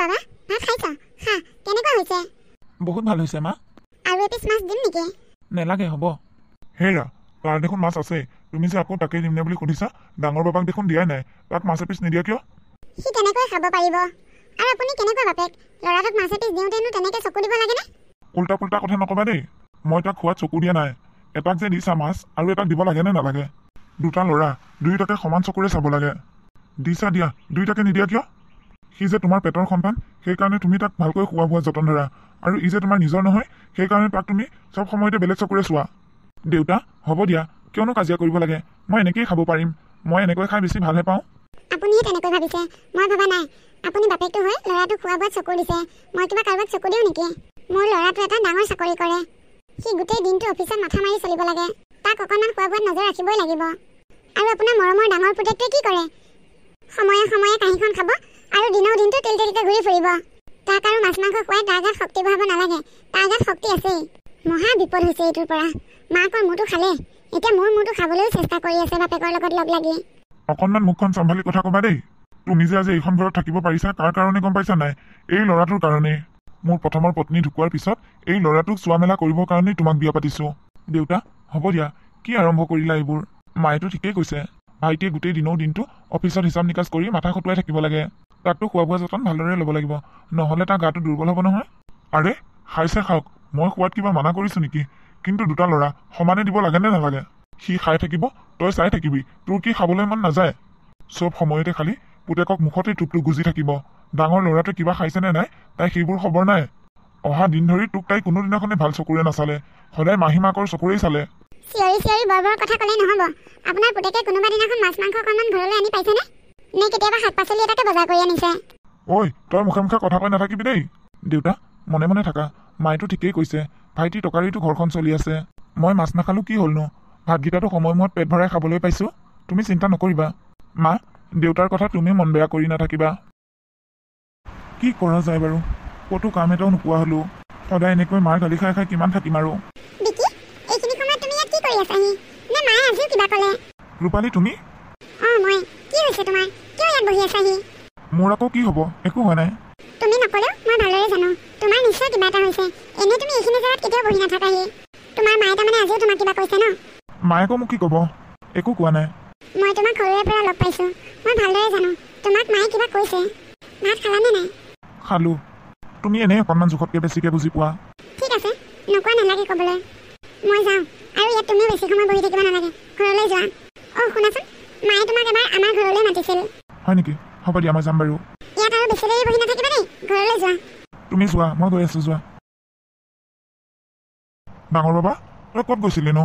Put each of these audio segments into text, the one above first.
বাবা ভাত খাইছ খা কেনেকুৱা হৈছে বহুত ভাল হৈছে মা আৰু এপিচ মাছ দিম নেকি নেলাগে হ'ব হেৰা তাৰ দেখোন মাছ আছে তুমি যে আকৌ তাকেই দিম নে বুলি সুধিছা ডাঙৰ বাবাক দেখোন দিয়াই নাই তাক মাছ এপিচ নিদিয়া কিয় সি কেনেকৈ খাব পাৰিব আৰু আপুনি কেনেকুৱা বাপেক ল'ৰাটোক মাছ এপিচ দিওঁতেনো তেনেকৈ চকু দিব লাগেনে উল্টা পুল্টা কথা নক'বা দেই মই তাক খোৱাত চকু দিয়া নাই এটাক যে দিছা মাছ আৰু এটাক দিব লাগেনে নালাগে দুটা ল'ৰা দুয়োটাকে সমান চকুৰে চাব লাগে দিছা দিয়া দুয়োটাকে নিদিয়া কিয় সি যে তোমাৰ পেটৰ সন্তান সেইকাৰণে তুমি তাক ভালকৈ খোৱা বোৱা যতন ধৰা আৰু ই যে তোমাৰ নিজৰ নহয় সেইকাৰণে তাক তুমি চব সময়তে বেলেগ চকুৰে চোৱা দেউতা হ'ব দিয়া কিয়নো কাজিয়া কৰিব লাগে মই এনেকেই খাব পাৰিম মই এনেকৈ খাই বেছি ভালহে পাওঁ সময়ে সময়ে কাঁহীখন খাব আৰু দিনৰ দিনটো তিল তিলকৈ ঘূৰি ফুৰিব তাক আৰু মাছ মাংস খুৱাই তাৰ গাত শক্তি বঢ়াব নালাগে তাৰ গাত শক্তি আছেই মহা বিপদ হৈছে এইটোৰ পৰা মাকৰ মূৰটো খালে এতিয়া মোৰ মূৰটো খাবলৈও চেষ্টা কৰি আছে বাপেকৰ লগত লগ লাগি অকণমান মুখখন চম্ভালি কথা ক'বা দেই তোৰ নিজে আজি এইখন ঘৰত থাকিব পাৰিছা কাৰ কাৰণে গম পাইছা নাই এই ল'ৰাটোৰ কাৰণে মোৰ প্ৰথমৰ পত্নী ঢুকোৱাৰ পিছত এই ল'ৰাটোক চোৱা মেলা কৰিবৰ কাৰণেই তোমাক বিয়া পাতিছো দেউতা হ'ব দিয়া কি আৰম্ভ কৰিলা এইবোৰ মায়েতো ঠিকেই কৈছে ভাইটিয়ে গোটেই দিনৰ দিনটো অফিচত হিচাপ নিকাচ কৰি মাথা খটুৱাই থাকিব লাগে তাতটো খোৱা বোৱা যতন ভালদৰে ল'ব লাগিব নহ'লে তাৰ গাটো দুৰ্বল হ'ব নহয় আৰে খাইছে খাওক মই খোৱাত কিবা মানা কৰিছো নেকি কিন্তু দুটা ল'ৰা সমানে দিব লাগেনে নালাগে সি খাই থাকিব তই চাই থাকিবি তোৰ কি খাবলৈ মন নাযায় চব সময়তে খালি পুতেকক মুখতেই টোপটো গুজি থাকিব ডাঙৰ ল'ৰাটোৱে কিবা খাইছে নে নাই তাই সেইবোৰ খবৰ নাই অহা দিন ধৰি তোক তাই কোনোদিনাখনে ভাল চকুৰে নাচালে সদায় মাহী মাকৰ চকুৰেই চালে নে কেতিয়াবা শাক পাচলি এটাকে বজাৰ কৰি আনিছে ঐ তই মুখে মুখে কথা কৈ নাথাকিবি দেই দেউতা মনে মনে থাকা মাইটো ঠিকেই কৈছে ভাইটি টকাৰীটো ঘৰখন চলি আছে মই মাছ নাখালো কি হ'লনো ভাতকেইটাটো সময়মত পেট ভৰাই খাবলৈ পাইছোঁ তুমি চিন্তা নকৰিবা মা দেউতাৰ কথা তুমি মন বেয়া কৰি নাথাকিবা কি কৰা যায় বাৰু ক'তো কাম এটাও নোপোৱা হ'লো সদায় এনেকৈ মাৰ গালি খাই খাই কিমান থাকিম আৰু ৰূপালী তুমি অ মই কি হৈছে তোমাৰ আছাহি মোৰ আকৌ কি হ'ব একো হোৱা নাই তুমি নক'লেও মই ভালদৰে জানো তোমাৰ নিশ্চয় কিবা এটা হৈছে এনেই তুমি এইখিনি জেগাত কেতিয়াও বহি নাথাকাহি তোমাৰ মায়ে তাৰমানে আজিও তোমাক কিবা কৈছে ন মায়ে আকৌ মোক কি ক'ব একো কোৱা নাই মই তোমাক সৰুৰে পৰা লগ পাইছো মই ভালদৰে জানো তোমাক মায়ে কিবা কৈছে ভাত খালানে নাই খালো তুমি এনেই অকণমান জোখতকে বেছিকে বুজি পোৱা ঠিক আছে নোকোৱা নালাগে ক'বলৈ মই যাওঁ আৰু ইয়াত তুমি বেছি সময় বহি থাকিব নালাগে ঘৰলৈ যোৱা অ শুনাচোন মায়ে তোমাক এবাৰ আমাৰ ঘৰলৈ মাতিছিল হয় নেকি হ'ব দিয়া মই যাম বাৰু ইয়াত আৰু বেছি দেৰি বহি নাথাকিবা দেই ঘৰলৈ যোৱা তুমি যোৱা মই গৈ আছো যোৱা ডাঙৰ বাবা তই ক'ত গৈছিলি ন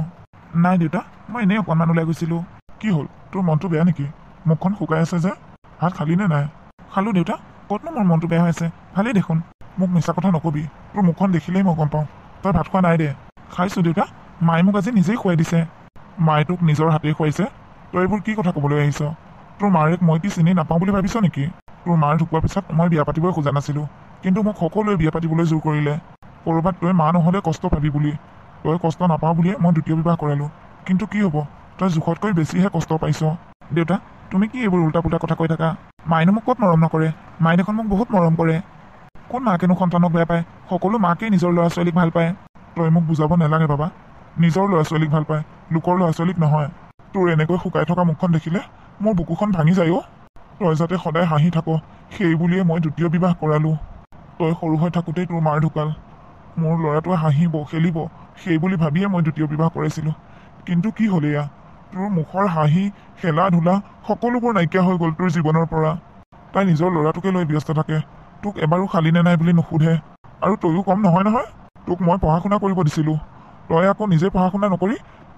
নাই দেউতা মই এনেই অকণমান ওলাই গৈছিলোঁ কি হ'ল তোৰ মনটো বেয়া নেকি মুখখন শুকাই আছে যে ভাত খালি নে নাই খালো দেউতা ক'তনো মোৰ মনটো বেয়া হৈ আছে ভালেই দেখোন মোক মিছা কথা নক'বি তোৰ মুখখন দেখিলেই মই গম পাওঁ তই ভাত খোৱা নাই দে খাইছোঁ দেউতা মায়ে মোক আজি নিজেই খুৱাই দিছে মায়ে তোক নিজৰ হাতেই খুৱাইছে তই এইবোৰ কি কথা ক'বলৈ আহিছ তোৰ মাৰিক মই কি চিনি নাপাওঁ বুলি ভাবিছ নেকি তোৰ মাৰ ঢুকোৱাৰ পিছত মই বিয়া পাতিবই খোজা নাছিলোঁ কিন্তু মোক সকলোৱে বিয়া পাতিবলৈ জোৰ কৰিলে ক'ৰবাত তই মা নহ'লে কষ্ট পাবি বুলি তই কষ্ট নাপাওঁ বুলিয়ে মই দ্বিতীয় বিবাহ কৰালোঁ কিন্তু কি হ'ব তই জোখতকৈ বেছিহে কষ্ট পাইছ দেউতা তুমি কি এইবোৰ উল্টা পোল্টা কথা কৈ থাকা মাইনো মোক ক'ত মৰম নকৰে মাইনেখন মোক বহুত মৰম কৰে কোন মাকেনো সন্তানক বেয়া পায় সকলো মাকেই নিজৰ ল'ৰা ছোৱালীক ভাল পায় তই মোক বুজাব নালাগে বাবা নিজৰ ল'ৰা ছোৱালীক ভাল পায় লোকৰ ল'ৰা ছোৱালীক নহয় তোৰ এনেকৈ শুকাই থকা মুখখন দেখিলে মোৰ বুকুখন ভাঙি যায় অ তই যাতে সদায় হাঁহি থাক সেই বুলিয়ে মই দ্বিতীয় বিবাহ কৰালোঁ তই সৰু হৈ থাকোঁতেই তোৰ মাৰ ঢুকাল মোৰ ল'ৰাটোৱে হাঁহিব খেলিব সেই বুলি ভাবিয়ে মই দ্বিতীয় বিবাহ কৰাইছিলোঁ কিন্তু কি হ'ল এয়া তোৰ মুখৰ হাঁহি খেলা ধূলা সকলোবোৰ নাইকিয়া হৈ গ'ল তোৰ জীৱনৰ পৰা তাই নিজৰ ল'ৰাটোকে লৈ ব্যস্ত থাকে তোক এবাৰো খালি নে নাই বুলি নুসুধে আৰু তয়ো কম নহয় নহয় তোক মই পঢ়া শুনা কৰিব দিছিলোঁ তই আকৌ নিজে পঢ়া শুনা নকৰি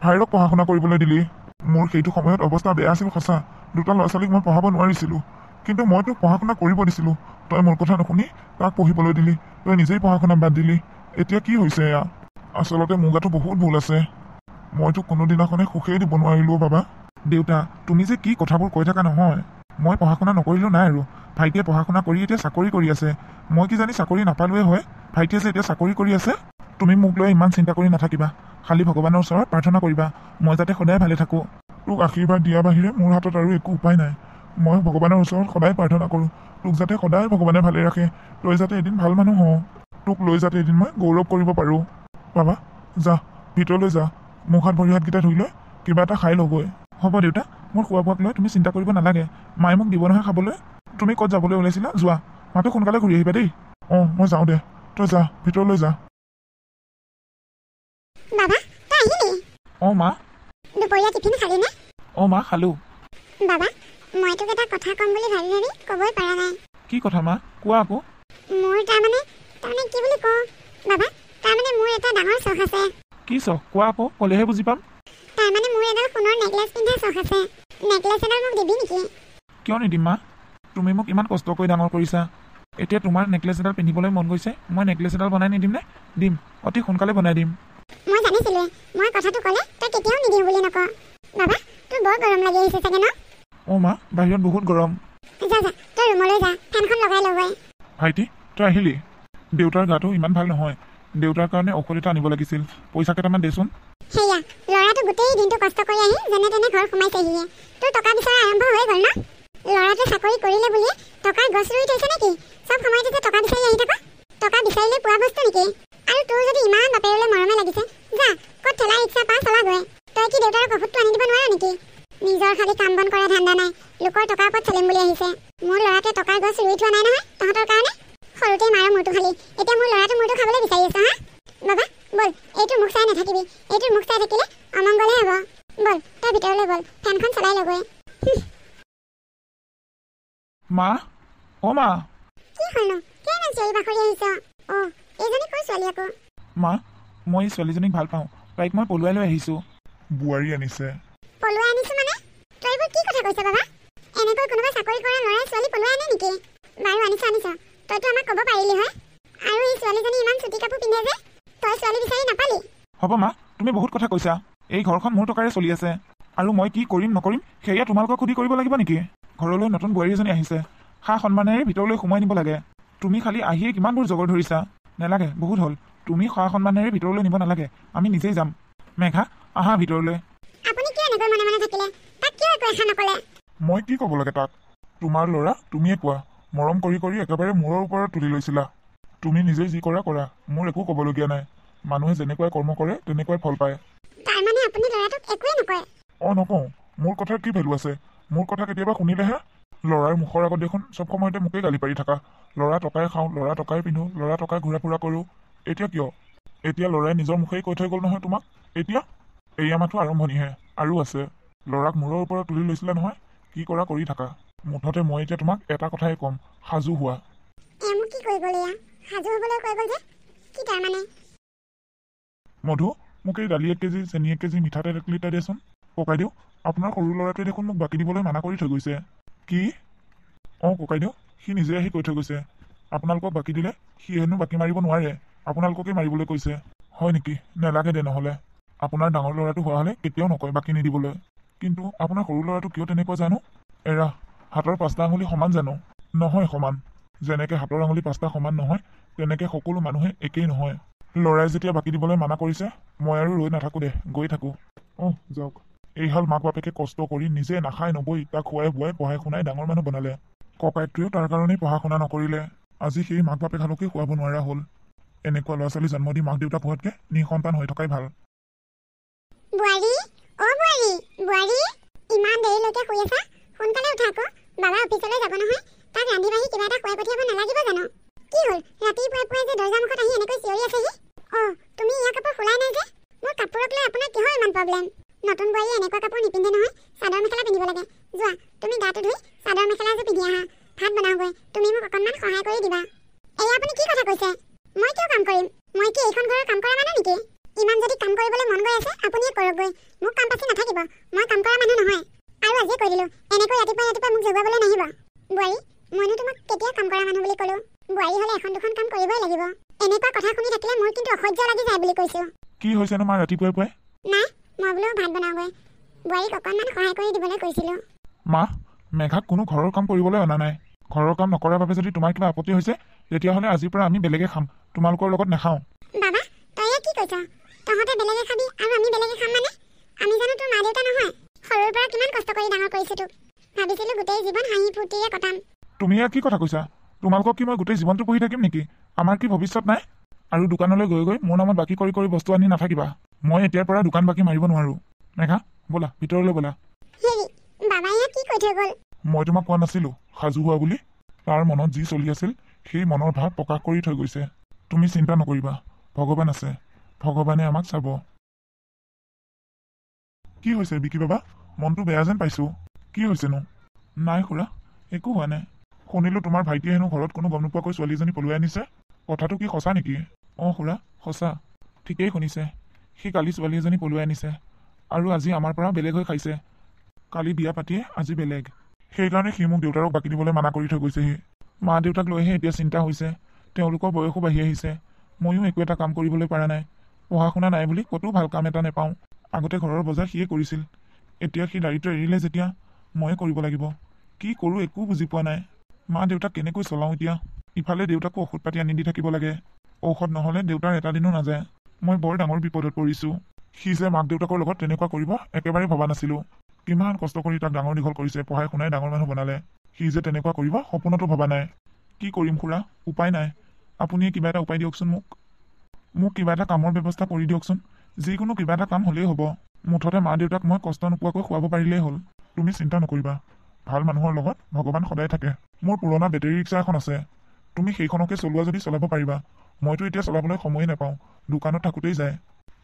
ভাইৰক পঢ়া শুনা কৰিবলৈ দিলি মোৰ সেইটো সময়ত অৱস্থা বেয়া আছিল সঁচা দুটা ল'ৰা ছোৱালীক মই পঢ়াব নোৱাৰিছিলোঁ কিন্তু মই তোক পঢ়া শুনা কৰিব দিছিলোঁ তই মোৰ কথা নুশুনি তাক পঢ়িবলৈ দিলি তই নিজেই পঢ়া শুনা বাদ দিলি এতিয়া কি হৈছে এয়া আচলতে মোৰ গাতো বহুত ভুল আছে মই তোক কোনোদিনাখনে সুখেই দিব নোৱাৰিলোঁ বাবা দেউতা তুমি যে কি কথাবোৰ কৈ থকা নহয় মই পঢ়া শুনা নকৰিলোঁ নাই আৰু ভাইটিয়ে পঢ়া শুনা কৰি এতিয়া চাকৰি কৰি আছে মই কি জানি চাকৰি নাপালোৱেই হয় ভাইটিয়ে যে এতিয়া চাকৰি কৰি আছে তুমি মোক লৈ ইমান চিন্তা কৰি নাথাকিবা খালি ভগৱানৰ ওচৰত প্ৰাৰ্থনা কৰিবা মই যাতে সদায় ভালে থাকোঁ তোক আশীৰ্বাদ দিয়াৰ বাহিৰে মোৰ হাতত আৰু একো উপায় নাই মই ভগৱানৰ ওচৰত সদায় প্ৰাৰ্থনা কৰোঁ তোক যাতে সদায় ভগৱানে ভালে ৰাখে তই যাতে এদিন ভাল মানুহ হওঁ তোক লৈ যাতে এদিন মই গৌৰৱ কৰিব পাৰোঁ বাবা যা ভিতৰলৈ যা মোৰ হাত ভৰি হাতকেইটা ধুই লৈ কিবা এটা খাই লগৈ হ'ব দেউতা মোৰ খোৱা বোৱাক লৈ তুমি চিন্তা কৰিব নালাগে মায়ে মোক দিব নহয় খাবলৈ তুমি ক'ত যাবলৈ ওলাইছিলা যোৱা মাতো সোনকালে ঘূৰি আহিবা দেই অঁ মই যাওঁ দে তই যা ভিতৰলৈ যা বাবা তই আহিলি অঁ মা দুপৰীয়া টিফিন খালিনে অঁ মা খালো বাবা মই তোক এটা কথা ক'ম বুলি ভাবি ভাবি ক'বই পৰা নাই কি কথা মা কোৱা আকৌ মোৰ তাৰমানে তাৰমানে কি বুলি কওঁ বাবা তাৰমানে মোৰ এটা ডাঙৰ চখ আছে কি চখ কোৱা আকৌ ক'লেহে বুজি পাম তাৰমানে মোৰ এডাল সোণৰ নেকলেচ পিন্ধা চখ আছে নেকলেচ এডাল মোক দিবি নেকি কিয় নিদিম মা তুমি মোক ইমান কষ্টকৈ ডাঙৰ কৰিছা এতিয়া তোমাৰ নেকলেচ এডাল পিন্ধিবলৈ মন গৈছে মই নেকলেচ এডাল বনাই নিদিম নে দিম অতি সোনকালে বনাই দিম মই শুনিছিলোৱে মই কথাটো ক'লে তই কেতিয়াও নিদিওঁ বুলি নকওঁ বাবা তোৰ বৰ গৰম লাগি আহিছে চাগে ন অ' মা বাহিৰত বহুত গৰম যা যা তই ৰুমলৈ যা ফেনখন লগাই লগাই ভাইটি তই আহিলি দেউতাৰ গাটো ইমান ভাল নহয় দেউতাৰ কাৰণে ঔষধ এটা আনিব লাগিছিল পইচা কেইটামান দেচোন সেয়া ল'ৰাটো গোটেই দিনটো কষ্ট কৰি আহি যেনে তেনে ঘৰ সোমাইছেহিয়ে তোৰ টকা বিচৰা আৰম্ভ হৈ গ'ল ন ল'ৰাটোৱে চাকৰি কৰিলে বুলিয়ে টকাৰ গছ ৰুই থৈছে নেকি চব সময়তে যে টকা বিচাৰি আহি থাকা টকা বিচাৰিলে পোৱা বস্তু নেকি আৰু তোৰ যদি ইমান বাপেৰলৈ মৰমে লাগিছে যা কত ঠেলা ৰিক্সা পাঁচ চলাগৈ তই কি দেউতাৰ কহুত আনি দিব নোৱাৰ নেকি নিজৰ খালী কাম বন কৰা ধান্দা নাই লোকৰ টকাৰ ওপৰত চলিম বুলি আহিছে মোৰ ল'ৰাটোৱে টকাৰ গছ ৰুই থোৱা নাই নহয় তহঁতৰ কাৰণে সৰুতে মাৰ মূৰটো খালী এতিয়া মোৰ ল'ৰাটো মূৰটো খাবলৈ বিচাৰি আছ হা বাবা বল এইটো মুখ চাই নাথাকিবি এইটো মুখ চাই থাকিলে অমংগলে হ'ব বল তই ভিতৰলৈ বল ফেনখন চলাই লগৈ মা অ মা কি হ'লনো কেইমান চিঞৰি বাখৰি আহিছ অ এইজনী কৰ ছোৱালী আকৌ মা মই ছোৱালীজনীক ভাল পাওঁ তাইক মই পলুৱাই লৈ আহিছো বোৱাৰী আনিছে বহুত কথা কৈছা এই ঘৰখন মোৰ টকাৰে চলি আছে আৰু মই কি কৰিম নকৰিম সেয়া তোমালোকক সুধি কৰিব লাগিব নেকি ঘৰলৈ নতুন বোৱাৰী আহিছে সা সন্মানেৰে ভিতৰলৈ সোমাই নিব লাগে তুমি খালি আহিয়ে কিমানবোৰ জগৰ ধৰিছা নেলাগে বহুত হ'ল তুমি সা সন্মানেৰে ভিতৰলৈ নিব নালাগে আমি নিজেই যাম মেঘা আহা ভিতৰলৈ মই কি কব লাগে তাক তোমাৰ ল'ৰা তুমিয়ে কোৱা মৰম কৰি কৰি একেবাৰে মূৰৰ ওপৰত তুলি লৈছিলা তুমি নিজে যি কৰা কৰা মোৰ একো কবলগীয়া নাই মানুহে যেনেকুৱা কৰ্ম কৰে তেনেকুৱাই ফল পায় অ নকওঁ মোৰ কথাৰ কি ভেলু আছে মোৰ কথা কেতিয়াবা শুনিলেহে ল'ৰাৰ মুখৰ আগত দেখোন চব সময়তে মোকেই গালি পাৰি থাকা ল'ৰা টকাই খাওঁ ল'ৰা টকাই পিন্ধো ল'ৰা টকাই ঘূৰা ফুৰা কৰোঁ এতিয়া কিয় এতিয়া ল'ৰাই নিজৰ মুখেই কৈ থৈ গ'ল নহয় তোমাক এতিয়া এইয়া মাথো আৰম্ভণিহে আৰু আছে ল'ৰাক মূৰৰ ওপৰত তুলি লৈছিলে নহয় কি কৰা কৰি থাকা মুঠতে মই এতিয়া তোমাক এটা কথাই ক'ম সাজু হোৱা মধু মোক এই দালি এক কেজি চেনি এক কেজি মিঠাতেল এক লিটাৰ দিয়াচোন ককাইদেউ আপোনাৰ সৰু ল'ৰাটোৱে দেখোন মোক বাকী দিবলৈ মানা কৰি থৈ গৈছে কি অঁ ককাইদেউ সি নিজে আহি কৈ থৈ গৈছে আপোনালোকক বাকী দিলে সি হেনো বাকী মাৰিব নোৱাৰে আপোনালোককে মাৰিবলৈ কৈছে হয় নেকি নেলাগে দে নহলে আপোনাৰ ডাঙৰ ল'ৰাটো হোৱা হ'লে কেতিয়াও নকয় বাকী নিদিবলৈ কিন্তু আপোনাৰ সৰু ল'ৰাটো কিয় তেনেকুৱা জানো এৰা হাতৰ পাঁচটা আঙুলি সমান জানো নহয় সমান যেনেকে হাতৰ আঙুলি পাঁচটা সমান নহয় তেনেকে সকলো মানুহে একেই নহয় ল'ৰাই যেতিয়া বাকী দিবলৈ মানা কৰিছে মই আৰু ৰৈ নাথাকো দে গৈ থাকো অহ যাওক এইহাল মাক বাপেকে কষ্ট কৰি নিজে নাখাই নগৈ তাক খুৱাই বোৱাই পঢ়াই শুনাই ডাঙৰ মানুহ বনালে ককাইটোৱেও তাৰ কাৰণেই পঢ়া শুনা নকৰিলে আজি সেই মাক বাপেকহালকেই খুৱাব নোৱাৰা হ'ল এনেকুৱা ল'ৰা ছোৱালী জন্ম দি মাক দেউতাক হোৱাতকে নিসন্তান হৈ থকাই ভাল কৈছে মই কিয় কাম কৰিম মই কি এইখন ঘৰৰ কাম কৰা মানুহ নেকি ইমান যদি কাম কৰিবলৈ মন গৈ আছে আপুনিয়ে কৰকগৈ মোক কাম পাচি নাথাকিব মই কাম কৰা মানুহ নহয় আৰু আজিয়ে কৈ দিলোঁ এনেকৈ ৰাতিপুৱা ৰাতিপুৱা মোক জগাবলৈ নাহিব বোৱাৰী মইনো তোমাক কেতিয়া কাম কৰা মানুহ বুলি ক'লো বোৱাৰী হ'লে এখন দুখন কাম কৰিবই লাগিব এনেকুৱা কথা শুনি থাকিলে মোৰ কিন্তু অসহ্য লাগি যায় বুলি কৈছো কি হৈছে ন মা ৰাতিপুৱাই পুৱাই মা মই বোলো ভাত বনাওগৈ বোৱাৰীক অকণমান সহায় কৰি দিবলৈ কৈছিলো মা মেঘাক কোনো ঘৰৰ কাম কৰিবলৈ অনা নাই ঘৰৰ কাম নকৰাৰ বাবে যদি তোমাৰ কিবা আপত্তি হৈছে তেতিয়াহ'লে আজিৰ পৰা আমি বেলেগে খাম তোমালোকৰ লগত নাখাওঁ নাই আৰু দোকানলৈ গৈ গৈ মোৰ নামত বাকী কৰি কৰি বস্তু আনি নাথাকিবা মই এতিয়াৰ পৰা দোকান বাকী মাৰিব নোৱাৰো মেঘা বলা ভিতৰলৈ মই তোমাক কোৱা নাছিলো সাজু হোৱা বুলি তাৰ মনত যি চলি আছিল সেই মনৰ ভাৱ প্ৰকাশ কৰি থৈ গৈছে তুমি চিন্তা নকৰিবা ভগৱান আছে ভগৱানে আমাক চাব কি হৈছে বিকি বাবা মনটো বেয়া যেন পাইছো কি হৈছেনো নাই খুৰা একো হোৱা নাই শুনিলো তোমাৰ ভাইটিয়ে হেনো ঘৰত কোনো গম নোপোৱাকৈ ছোৱালীজনী পলুৱাই আনিছে কথাটো কি সঁচা নেকি অঁ খুৰা সঁচা ঠিকেই শুনিছে সি কালি ছোৱালী এজনী পলুৱাই আনিছে আৰু আজি আমাৰ পৰা বেলেগ হৈ খাইছে কালি বিয়া পাতিয়ে আজি বেলেগ সেইকাৰণে সি মোক দেউতাৰক বাকী দিবলৈ মানা কৰি থৈ গৈছেহি মা দেউতাক লৈহে এতিয়া চিন্তা হৈছে তেওঁলোকৰ বয়সো বাঢ়ি আহিছে ময়ো একো এটা কাম কৰিবলৈ পৰা নাই পঢ়া শুনা নাই বুলি ক'তো ভাল কাম এটা নেপাওঁ আগতে ঘৰৰ বজাৰ সিয়ে কৰিছিল এতিয়া সি দাৰিদ্ৰ এৰিলে যেতিয়া ময়ে কৰিব লাগিব কি কৰোঁ একো বুজি পোৱা নাই মা দেউতাক কেনেকৈ চলাওঁ এতিয়া ইফালে দেউতাকো ঔষধ পাতি আনি দি থাকিব লাগে ঔষধ নহ'লে দেউতাৰ এটা দিনো নাযায় মই বৰ ডাঙৰ বিপদত পৰিছোঁ সি যে মাক দেউতাকৰ লগত তেনেকুৱা কৰিব একেবাৰে ভবা নাছিলোঁ কিমান কষ্ট কৰি তাক ডাঙৰ দীঘল কৰিছে পঢ়াই শুনাই ডাঙৰ মানুহ বনালে সি যে তেনেকুৱা কৰিব সপোনতো ভবা নাই কি কৰিম খুৰা উপায় নাই আপুনিয়ে কিবা এটা উপায় দিয়কচোন মোক মোক কিবা এটা কামৰ ব্যৱস্থা কৰি দিয়কচোন যিকোনো কিবা এটা কাম হ'লেই হ'ব মুঠতে মা দেউতাক মই কষ্ট নোপোৱাকৈ খুৱাব পাৰিলেই হ'ল তুমি চিন্তা নকৰিবা ভাল মানুহৰ লগত ভগৱান সদায় থাকে মোৰ পুৰণা বেটেৰী ৰিক্সা এখন আছে তুমি সেইখনকে চলোৱা যদি চলাব পাৰিবা মইতো এতিয়া চলাবলৈ সময়ে নাপাওঁ দোকানত থাকোঁতেই যায়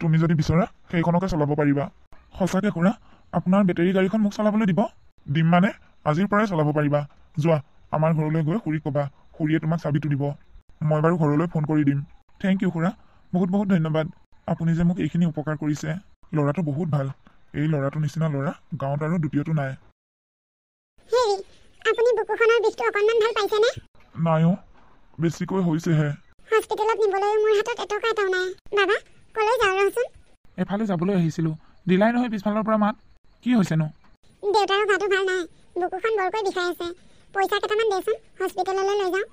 তুমি যদি বিচৰা সেইখনকে চলাব পাৰিবা সঁচাকৈ খুৰা আপোনাৰ বেটেৰী গাড়ীখন মোক চলাবলৈ দিব দিম মানে আজিৰ পৰাই চলাব পাৰিবা যোৱা আমাৰ ঘৰলৈ গৈ খুৰীক ক'বা খুৰীয়ে তোমাক চাবিটো দিব মই বাৰু ঘৰলৈ ফোন কৰি দিম থেংক ইউ খুৰা বহুত বহুত ধন্যবাদ আপুনি যে মোক এইখিনি উপকাৰ কৰিছে ল'ৰাটো বহুত ভাল এই ল'ৰাটোৰ নিচিনা ল'ৰা গাঁৱত আৰু দ্বিতীয়টো নাই নাই অ বেছিকৈ হৈছেহে এফালে যাবলৈ আহিছিলো দিলাই নহয় পিছফালৰ পৰা মাত কি হৈছেনো দেউতাৰ গাটো ভাল নাই বুকুখন বৰকৈ বিষাই আছে পইচা কেইটামান দেচোন হস্পিটেললৈ লৈ যাওঁ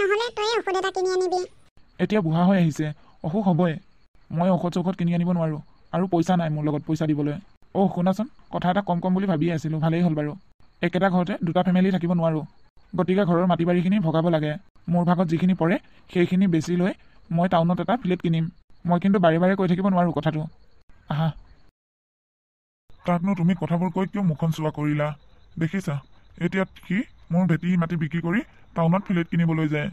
নহ'লে তই ঔষধ এটা কিনি আনিবি এতিয়া বুঢ়া হৈ আহিছে অসুখ হ'বই মই ঔষধ চৌষধ কিনি আনিব নোৱাৰো আৰু পইচা নাই মোৰ লগত পইচা দিবলৈ অ' শুনাচোন কথা এটা কম কম বুলি ভাবিয়ে আছিলোঁ ভালেই হ'ল বাৰু একেটা ঘৰতে দুটা ফেমিলি থাকিব নোৱাৰো গতিকে ঘৰৰ মাটি বাৰীখিনি ভগাব লাগে মোৰ ভাগত যিখিনি পৰে সেইখিনি বেছি লৈ মই টাউনত এটা ফ্লেট কিনিম মই কিন্তু বাৰে বাৰে কৈ থাকিব নোৱাৰো কথাটো আহা তাতনো তুমি কথাবোৰ কৈ কিয় মুখখন চোৱা কৰিলা দেখিছা এতিয়া সি মোৰ ভেটি মাটি বিক্ৰী কৰি টাউনত ফিলেট কিনিবলৈ যায়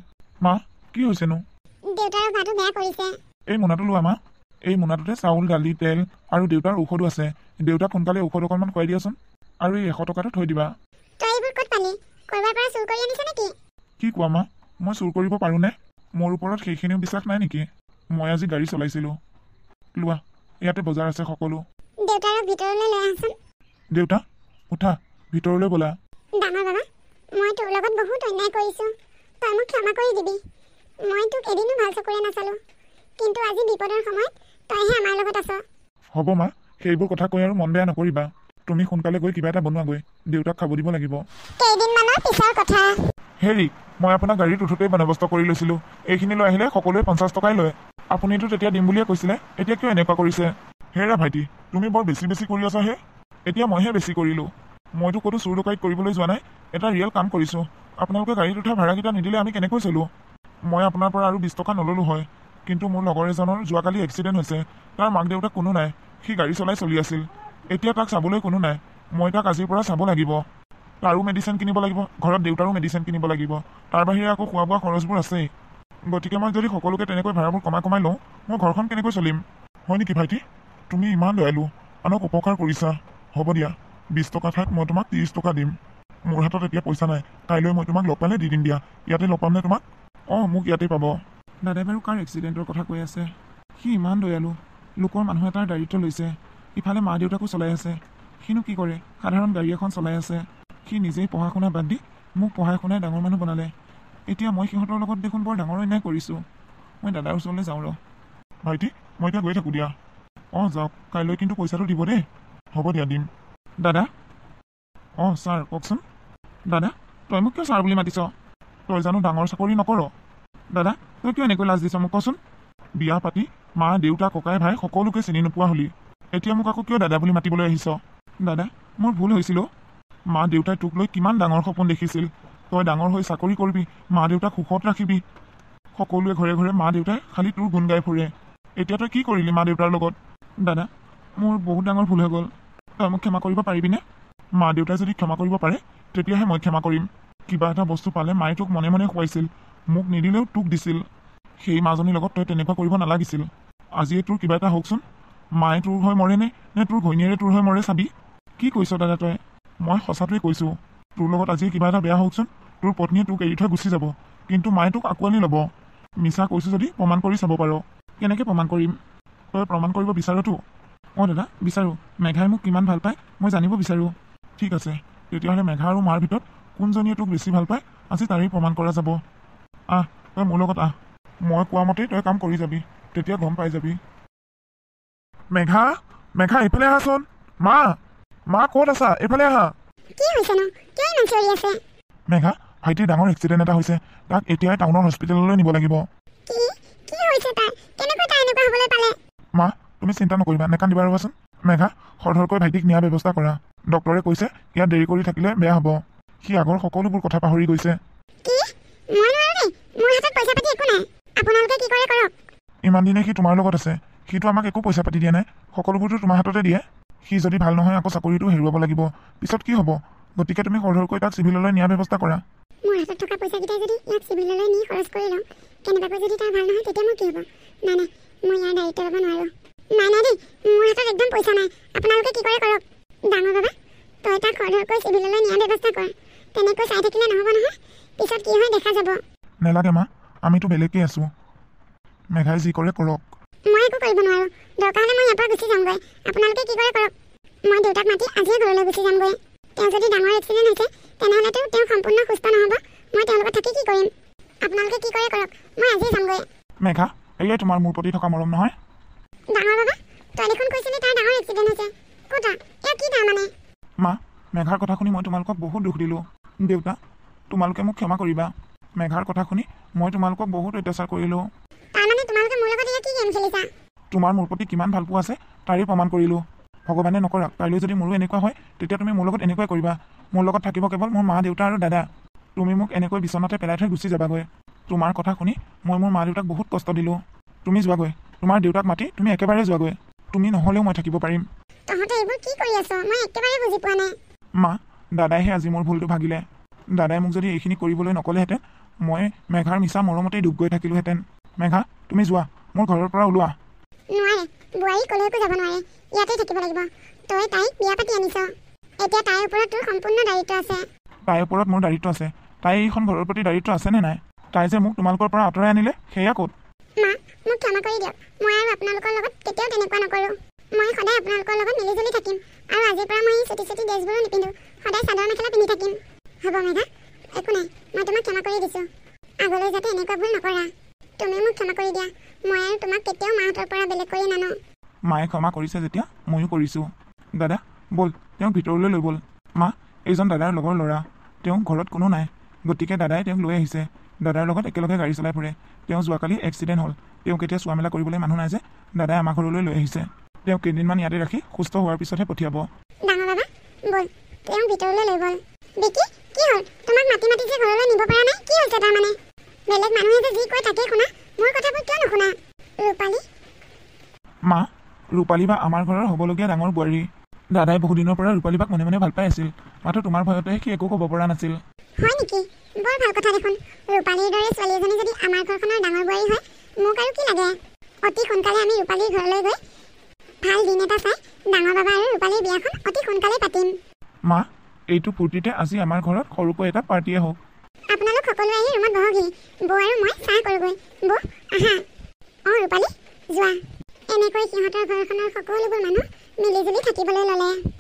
মা কি হৈছেনো এই মোনাটো লোৱা মা এই মোনাটোতে চাউল দালি তেল আৰু দেউতাৰ ঔষধো আছে দেউতাক সোনকালে ঔষধ অকণমান খুৱাই দিয়াচোন আৰু এই এশ টকাটো থৈ দিবা কি কোৱা মা মই চুৰ কৰিব পাৰোনে মোৰ ওপৰত সেইখিনিও বিশ্বাস নাই নেকি মই আজি গাড়ী চলাইছিলো লোৱা ইয়াতে বজাৰ আছে সকলো দেউতা উঠা ভিতৰলৈ বলা ডাঙৰ বাবা মই তোৰ লগত বহুত অন্যায় কৰিছো তই মোক ক্ষমা কৰি দিবি মই তোক এদিনো ভাল চকুৰে নাচালো কিন্তু আজি বিপদৰ সময়ত তইহে আমাৰ লগত আছ হ'ব মা সেইবোৰ কথা কৈ আৰু মন বেয়া নকৰিবা তুমি সোনকালে গৈ কিবা এটা বনোৱাগৈ দেউতাক খাব দিব লাগিব হেৰি মই আপোনাৰ গাড়ীত উঠোতেই বন্দবস্ত কৰি লৈছিলো এইখিনি লৈ আহিলে সকলোৱে পঞ্চাছ টকাই লয় আপুনিতো তেতিয়া দিম বুলিয়ে কৈছিলে এতিয়া কিয় এনেকুৱা কৰিছে হেৰা ভাইটি তুমি বৰ বেছি বেছি কৰি আছা হে এতিয়া মইহে বেছি কৰিলো মইতো ক'তো চোৰ ডকাইত কৰিবলৈ যোৱা নাই এটা ৰিয়েল কাম কৰিছোঁ আপোনালোকে গাড়ীত উঠা ভাড়াকেইটা নিদিলে আমি কেনেকৈ চলোঁ মই আপোনাৰ পৰা আৰু বিছ টকা নললোঁ হয় কিন্তু মোৰ লগৰ এজনৰ যোৱাকালি এক্সিডেণ্ট হৈছে তাৰ মাক দেউতাক কোনো নাই সি গাড়ী চলাই চলি আছিল এতিয়া তাক চাবলৈ কোনো নাই মই তাক আজিৰ পৰা চাব লাগিব তাৰো মেডিচিন কিনিব লাগিব ঘৰত দেউতাৰো মেডিচিন কিনিব লাগিব তাৰ বাহিৰে আকৌ খোৱা বোৱা খৰচবোৰ আছেই গতিকে মই যদি সকলোকে তেনেকৈ ভাড়াবোৰ কমাই কমাই লওঁ মই ঘৰখন কেনেকৈ চলিম হয় নেকি ভাইটি তুমি ইমান লয়ালোঁ আনক উপকাৰ কৰিছা হ'ব দিয়া বিছ টকা ঠাইত মই তোমাক ত্ৰিছ টকা দিম মোৰ হাতত এতিয়া পইচা নাই কাইলৈ মই তোমাক লগ পালে দি দিম দিয়া ইয়াতে লগ পামনে তোমাক অঁ মোক ইয়াতে পাব দাদাই বাৰু কাৰ এক্সিডেণ্টৰ কথা কৈ আছে সি ইমান দয়ালু লোকৰ মানুহ এটাৰ দায়িত্ব লৈছে ইফালে মা দেউতাকো চলাই আছে সিনো কি কৰে সাধাৰণ গাড়ী এখন চলাই আছে সি নিজেই পঢ়া শুনা বাদ দি মোক পঢ়াই শুনাই ডাঙৰ মানুহ বনালে এতিয়া মই সিহঁতৰ লগত দেখোন বৰ ডাঙৰ অন্যায় কৰিছোঁ মই দাদাৰ ওচৰলৈ যাওঁ ৰ ভাইটি মই এতিয়া গৈ থাকোঁ দিয়া অঁ যাওক কাইলৈ কিন্তু পইচাটো দিব দেই হ'ব দিয়া দিম দাদা অঁ ছাৰ কওকচোন দাদা তই মোক কিয় ছাৰ বুলি মাতিছ তই জানো ডাঙৰ চাকৰি নকৰ দাদা তই কিয় এনেকৈ লাজ দিছ মোক কচোন বিয়া পাতি মা দেউতা ককাই ভাই সকলোকে চিনি নোপোৱা হ'লি এতিয়া মোক আকৌ কিয় দাদা বুলি মাতিবলৈ আহিছ দাদা মোৰ ভুল হৈছিলো মা দেউতাই তোক লৈ কিমান ডাঙৰ সপোন দেখিছিল তই ডাঙৰ হৈ চাকৰি কৰিবি মা দেউতাক সুখত ৰাখিবি সকলোৱে ঘৰে ঘৰে মা দেউতাই খালী তোৰ গুণ গাই ফুৰে এতিয়া তই কি কৰিলি মা দেউতাৰ লগত দাদা মোৰ বহুত ডাঙৰ ভুল হৈ গ'ল তই মোক ক্ষমা কৰিব পাৰিবিনে মা দেউতাই যদি ক্ষমা কৰিব পাৰে তেতিয়াহে মই ক্ষমা কৰিম কিবা এটা বস্তু পালে মায়ে তোক মনে মনে খুৱাইছিল মোক নিদিলেও তোক দিছিল সেই মাজনীৰ লগত তই তেনেকুৱা কৰিব নালাগিছিল আজিয়ে তোৰ কিবা এটা হওকচোন মায়ে তোৰ হৈ মৰে নে নে তোৰ ঘৈণীয়েৰে তোৰ হৈ মৰে চাবি কি কৈছ দাদা তই মই সঁচাটোৱে কৈছোঁ তোৰ লগত আজিয়ে কিবা এটা বেয়া হওকচোন তোৰ পত্নীয়ে তোক এৰি থৈ গুচি যাব কিন্তু মায়ে তোক আঁকোৱালি ল'ব মিছা কৈছোঁ যদি প্ৰমাণ কৰি চাব পাৰ কেনেকৈ প্ৰমাণ কৰিম তই প্ৰমাণ কৰিব বিচাৰতো অঁ দাদা বিচাৰোঁ মেঘাই মোক কিমান ভাল পায় মই জানিব বিচাৰোঁ ঠিক আছে তেতিয়াহ'লে মেঘা আৰু মাৰ ভিতৰত কোনজনীয়ে তোক বেছি ভাল পায় আজি তাৰেই প্ৰমাণ কৰা যাব আহ তই মোৰ লগত আহ মই কোৱা মতেই তই কাম কৰি যাবি তেতিয়া গম পাই যাবি মেঘা মেঘা এইফালে আহাচোন মা মা ক'ত আছা এইফালে আহা মেঘা ভাইটিৰ ডাঙৰ এক্সিডেণ্ট এটা হৈছে তাক এতিয়াই টাউনৰ হস্পিটেললৈ নিব লাগিব মা তুমি চিন্তা নকৰিবা নেকান্দি বাৰু ৰবাচোন মেঘা সৰধৰকৈ ভাইটিক নিয়াৰ ব্যৱস্থা কৰা ডক্তৰে কৈছে ইয়াত দেৰি কৰি থাকিলে বেয়া হ'ব সি আগৰ সকলোবোৰ কথা পাহৰি গৈছে ইমান দিনে সি তোমাৰ লগত আছে সিটো আমাক একো পইচা পাতি দিয়া নাই সকলোবোৰতো তোমাৰ হাততে দিয়ে সি যদি ভাল নহয় আকৌ চাকৰিটো হেৰুৱাব লাগিব পিছত কি হ'ব গতিকে তুমি সৰধৰকৈ তাক চিভিললৈ নিয়াৰ ব্যৱস্থা কৰা নাই নাই দেই মোৰ হাতত একদম পইচা নাই আপোনালোকে কি কৰে কৰক ডাঙৰ বাবা তই এটা খৰধৰকৈ চিভিললৈ নিয়াৰ ব্যৱস্থা কৰ তেনেকৈ চাই থাকিলে নহ'ব নহয় পিছত কি হয় দেখা যাব নেলাগে মা আমিতো বেলেগকৈ আছো মেঘাই যি কৰে কৰক মই একো কৰিব নোৱাৰো দৰকাৰ হ'লে মই ইয়াৰ পৰা গুচি যামগৈ আপোনালোকে কি কৰে কৰক মই দেউতাক মাতি আজিয়ে ঘৰলৈ গুচি যামগৈ তেওঁ যদি ডাঙৰ এক্সিডেণ্ট হৈছে তেনেহ'লেতো তেওঁ সম্পূৰ্ণ সুস্থ নহ'ব মই তেওঁৰ লগত থাকি কি কৰিম আপোনালোকে কি কৰে কৰক মই আজিয়ে যামগৈ মেঘা এয়াই তোমাৰ মোৰ প্ৰতি থকা মৰম নহয় মা মেঘাৰ কথা শুনি মই তোমালোকক বহুত দুখ দিলোঁ দেউতা তোমালোকে মোক ক্ষমা কৰিবা মেঘাৰ কথা শুনি মই তোমালোকক বহুত অত্যাচাৰ কৰিলোঁ তোমাৰ মোৰ প্ৰতি কিমান ভালপোৱা আছে তাৰে প্ৰমাণ কৰিলোঁ ভগৱানে নকৰা কাইলৈ যদি মোৰো এনেকুৱা হয় তেতিয়া তুমি মোৰ লগত এনেকুৱাই কৰিবা মোৰ লগত থাকিব কেৱল মোৰ মা দেউতা আৰু দাদা তুমি মোক এনেকৈ বিচনাতে পেলাই থৈ গুচি যাবাগৈ তোমাৰ কথা শুনি মই মোৰ মা দেউতাক বহুত কষ্ট দিলোঁ তুমি যোৱাগৈ তোমাৰ দেউতাক মাতি তুমি একেবাৰে যোৱাগৈ তুমি নহ'লেও মই থাকিব পাৰিম তহঁতে এইবোৰ কি কৰি আছ মই একেবাৰে বুজি পোৱা নাই মা দাদাইহে আজি মোৰ ভুলটো ভাগিলে দাদাই মোক যদি এইখিনি কৰিবলৈ নকলেহেঁতেন মই মেঘাৰ মিছা মৰমতেই ডুব গৈ থাকিলোহেঁতেন মেঘা তুমি যোৱা মোৰ ঘৰৰ পৰা ওলোৱা নোৱাৰে বোৱাৰী কলৈকো যাব নোৱাৰে ইয়াতে থাকিব লাগিব তই তাইক বিয়া পাতি আনিছ এতিয়া তাইৰ ওপৰত তোৰ সম্পূৰ্ণ দায়িত্ব আছে তাইৰ ওপৰত মোৰ দায়িত্ব আছে তাই এইখন ঘৰৰ প্ৰতি দায়িত্ব আছেনে নাই তাই যে মোক তোমালোকৰ পৰা আঁতৰাই আনিলে সেয়া ক'ত মা মোক ক্ষমা কৰি দিয়ক মই আৰু আপোনালোকৰ লগত কেতিয়াও তেনেকুৱা নকৰোঁ মই সদায় আপোনালোকৰ লগত মিলি জুলি থাকিম আৰু আজিৰ পৰা মই চুটি চুটি ড্ৰেছবোৰো নিপিন্ধো সদায় চাদৰ মেখেলা পিন্ধি থাকিম হ'ব মেঘা একো নাই মই তোমাক ক্ষমা কৰি দিছো আগলৈ যাতে এনেকুৱা ভুল নকৰা তুমি মোক ক্ষমা কৰি দিয়া মই আৰু তোমাক কেতিয়াও মাহঁতৰ পৰা বেলেগ কৰি নানো মায়ে ক্ষমা কৰিছে যেতিয়া ময়ো কৰিছো দাদা বল তেওঁক ভিতৰলৈ লৈ বল মা এইজন দাদাৰ লগৰ ল'ৰা তেওঁ ঘৰত কোনো নাই গতিকে দাদাই তেওঁক লৈ আহিছে দাদাৰ লগত একেলগে গাড়ী চলাই ফুৰে তেওঁ যোৱাকালি এক্সিডেণ্ট হ'ল তেওঁক এতিয়া চোৱা মেলা কৰিবলৈ মানুহ নাই যে দাদাই আমাৰ ঘৰলৈ লৈ আহিছে তেওঁ কেইদিনমান ইয়াতে ৰাখি সুস্থ হোৱাৰ পিছতহে পঠিয়াব মা ৰূপালী বা আমাৰ ঘৰৰ হবলগীয়া ডাঙৰ বোৱাৰী দাদাই বহুদিনৰ পৰা ৰূপালী বাক মনে মনে ভাল পাই আছিল মাথো তোমাৰ ভয়তে সি একো কব পৰা নাছিল ৰূপালীৰ দৰে ছোৱালী এজনী যদি আমাৰ ঘৰখনৰ ডাঙৰ বোৱাৰী হয় মোক আৰু কি লাগে অতি সোনকালে আমি ৰূপালীৰ ঘৰলৈ গৈ ভাল দিন এটা চাই ডাঙৰ বাবা আৰু ৰূপালীৰ বিয়াখন অতি সোনকালে পাতিম মা এইটো ফূৰ্তিতে আজি আমাৰ ঘৰত সৰুকৈ এটা পাৰ্টিয়ে হওক আপোনালোক সকলো আহি ৰুমত বহকহি বৌ আৰু মই চাহ কৰোঁগৈ বৌ আহা অঁ ৰূপালী যোৱা এনেকৈ সিহঁতৰ ঘৰখনৰ সকলোবোৰ মানুহ মিলিজুলি থাকিবলৈ ল'লে